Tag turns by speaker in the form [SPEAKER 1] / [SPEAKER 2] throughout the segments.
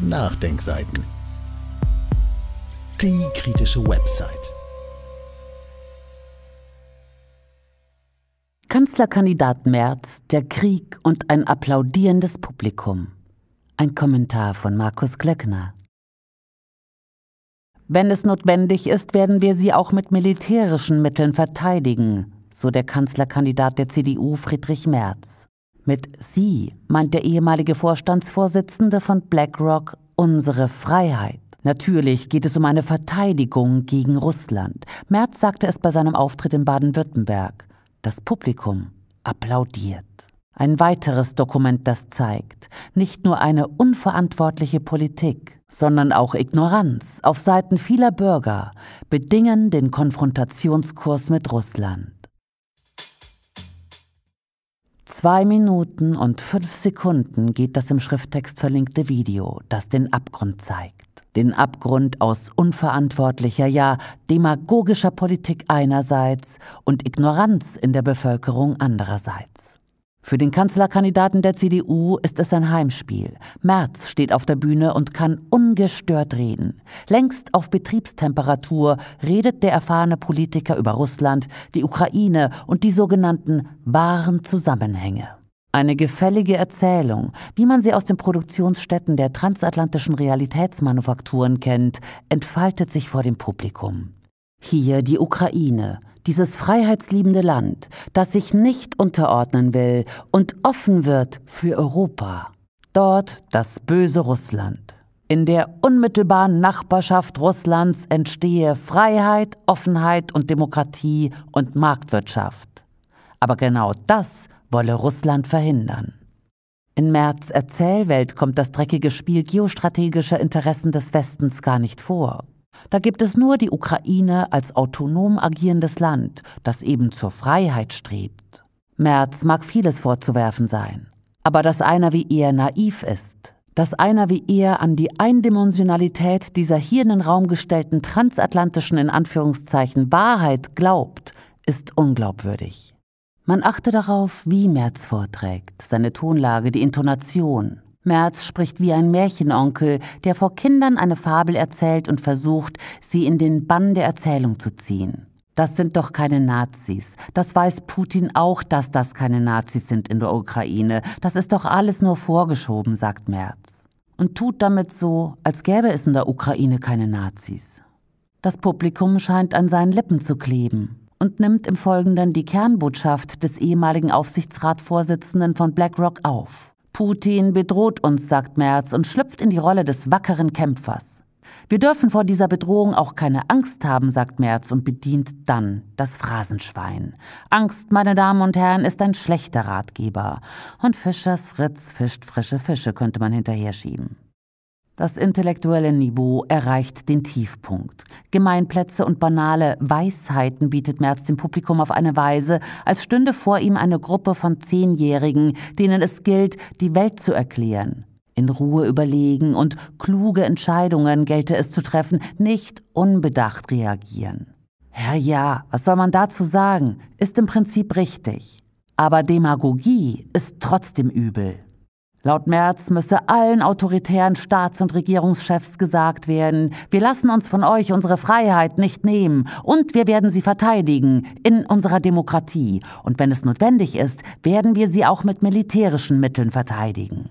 [SPEAKER 1] Nachdenkseiten. Die kritische Website. Kanzlerkandidat Merz, der Krieg und ein applaudierendes Publikum. Ein Kommentar von Markus Klöckner. Wenn es notwendig ist, werden wir sie auch mit militärischen Mitteln verteidigen, so der Kanzlerkandidat der CDU Friedrich Merz. Mit Sie meint der ehemalige Vorstandsvorsitzende von BlackRock unsere Freiheit. Natürlich geht es um eine Verteidigung gegen Russland. Merz sagte es bei seinem Auftritt in Baden-Württemberg. Das Publikum applaudiert. Ein weiteres Dokument, das zeigt, nicht nur eine unverantwortliche Politik, sondern auch Ignoranz auf Seiten vieler Bürger bedingen den Konfrontationskurs mit Russland. Zwei Minuten und fünf Sekunden geht das im Schrifttext verlinkte Video, das den Abgrund zeigt. Den Abgrund aus unverantwortlicher, ja demagogischer Politik einerseits und Ignoranz in der Bevölkerung andererseits. Für den Kanzlerkandidaten der CDU ist es ein Heimspiel. Merz steht auf der Bühne und kann ungestört reden. Längst auf Betriebstemperatur redet der erfahrene Politiker über Russland, die Ukraine und die sogenannten wahren Zusammenhänge. Eine gefällige Erzählung, wie man sie aus den Produktionsstätten der transatlantischen Realitätsmanufakturen kennt, entfaltet sich vor dem Publikum. Hier die Ukraine, dieses freiheitsliebende Land, das sich nicht unterordnen will und offen wird für Europa. Dort das böse Russland. In der unmittelbaren Nachbarschaft Russlands entstehe Freiheit, Offenheit und Demokratie und Marktwirtschaft. Aber genau das wolle Russland verhindern. In März Erzählwelt kommt das dreckige Spiel geostrategischer Interessen des Westens gar nicht vor. Da gibt es nur die Ukraine als autonom agierendes Land, das eben zur Freiheit strebt. Merz mag vieles vorzuwerfen sein, aber dass einer wie er naiv ist, dass einer wie er an die Eindimensionalität dieser hier in den Raum gestellten transatlantischen in Anführungszeichen Wahrheit glaubt, ist unglaubwürdig. Man achte darauf, wie Merz vorträgt, seine Tonlage, die Intonation. Merz spricht wie ein Märchenonkel, der vor Kindern eine Fabel erzählt und versucht, sie in den Bann der Erzählung zu ziehen. Das sind doch keine Nazis. Das weiß Putin auch, dass das keine Nazis sind in der Ukraine. Das ist doch alles nur vorgeschoben, sagt Merz. Und tut damit so, als gäbe es in der Ukraine keine Nazis. Das Publikum scheint an seinen Lippen zu kleben und nimmt im Folgenden die Kernbotschaft des ehemaligen Aufsichtsratvorsitzenden von BlackRock auf. Putin bedroht uns, sagt Merz und schlüpft in die Rolle des wackeren Kämpfers. Wir dürfen vor dieser Bedrohung auch keine Angst haben, sagt Merz und bedient dann das Phrasenschwein. Angst, meine Damen und Herren, ist ein schlechter Ratgeber. Und Fischers Fritz fischt frische Fische, könnte man hinterher schieben. Das intellektuelle Niveau erreicht den Tiefpunkt. Gemeinplätze und banale Weisheiten bietet Merz dem Publikum auf eine Weise, als stünde vor ihm eine Gruppe von Zehnjährigen, denen es gilt, die Welt zu erklären. In Ruhe überlegen und kluge Entscheidungen gelte es zu treffen, nicht unbedacht reagieren. Herr ja, was soll man dazu sagen? Ist im Prinzip richtig. Aber Demagogie ist trotzdem übel. Laut Merz müsse allen autoritären Staats- und Regierungschefs gesagt werden, wir lassen uns von euch unsere Freiheit nicht nehmen und wir werden sie verteidigen in unserer Demokratie. Und wenn es notwendig ist, werden wir sie auch mit militärischen Mitteln verteidigen.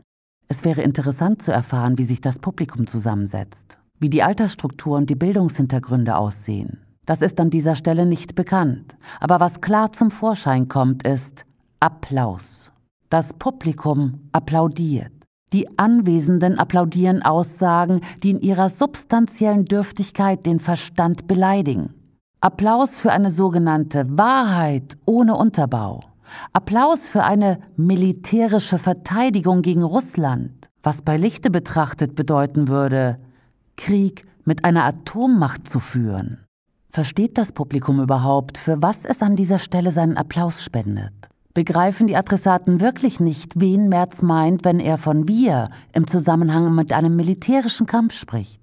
[SPEAKER 1] Es wäre interessant zu erfahren, wie sich das Publikum zusammensetzt, wie die Altersstruktur und die Bildungshintergründe aussehen. Das ist an dieser Stelle nicht bekannt. Aber was klar zum Vorschein kommt, ist Applaus. Das Publikum applaudiert. Die Anwesenden applaudieren Aussagen, die in ihrer substanziellen Dürftigkeit den Verstand beleidigen. Applaus für eine sogenannte Wahrheit ohne Unterbau. Applaus für eine militärische Verteidigung gegen Russland, was bei Lichte betrachtet bedeuten würde, Krieg mit einer Atommacht zu führen. Versteht das Publikum überhaupt, für was es an dieser Stelle seinen Applaus spendet? Begreifen die Adressaten wirklich nicht, wen Merz meint, wenn er von wir im Zusammenhang mit einem militärischen Kampf spricht?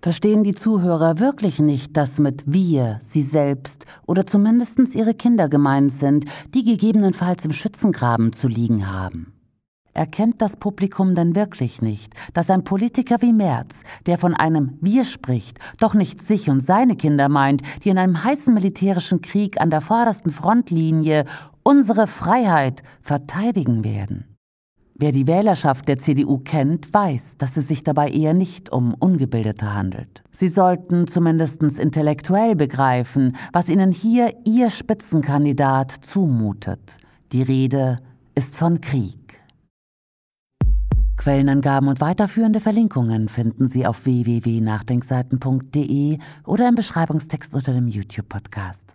[SPEAKER 1] Verstehen die Zuhörer wirklich nicht, dass mit wir sie selbst oder zumindest ihre Kinder gemeint sind, die gegebenenfalls im Schützengraben zu liegen haben? Erkennt das Publikum denn wirklich nicht, dass ein Politiker wie Merz, der von einem Wir spricht, doch nicht sich und seine Kinder meint, die in einem heißen militärischen Krieg an der vordersten Frontlinie unsere Freiheit verteidigen werden. Wer die Wählerschaft der CDU kennt, weiß, dass es sich dabei eher nicht um Ungebildete handelt. Sie sollten zumindest intellektuell begreifen, was ihnen hier ihr Spitzenkandidat zumutet. Die Rede ist von Krieg. Quellenangaben und weiterführende Verlinkungen finden Sie auf www.nachdenkseiten.de oder im Beschreibungstext unter dem YouTube-Podcast.